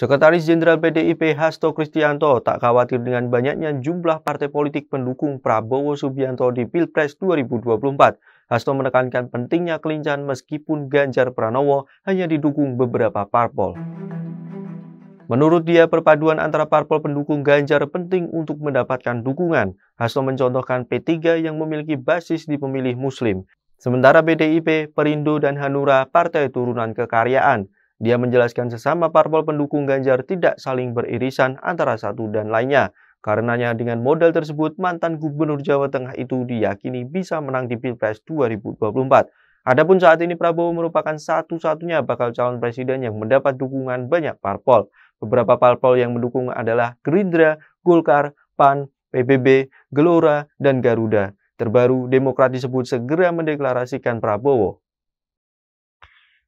Sekretaris Jenderal PDIP Hasto Kristianto tak khawatir dengan banyaknya jumlah partai politik pendukung Prabowo Subianto di Pilpres 2024. Hasto menekankan pentingnya kelincahan meskipun Ganjar Pranowo hanya didukung beberapa parpol. Menurut dia, perpaduan antara parpol pendukung Ganjar penting untuk mendapatkan dukungan. Hasto mencontohkan P3 yang memiliki basis di pemilih muslim. Sementara PDIP, Perindo, dan Hanura partai turunan kekaryaan. Dia menjelaskan sesama parpol pendukung Ganjar tidak saling beririsan antara satu dan lainnya. Karenanya dengan modal tersebut mantan gubernur Jawa Tengah itu diyakini bisa menang di Pilpres 2024. Adapun saat ini Prabowo merupakan satu-satunya bakal calon presiden yang mendapat dukungan banyak parpol. Beberapa parpol yang mendukung adalah Gerindra, Golkar, PAN, PBB, Gelora, dan Garuda. Terbaru, Demokrat disebut segera mendeklarasikan Prabowo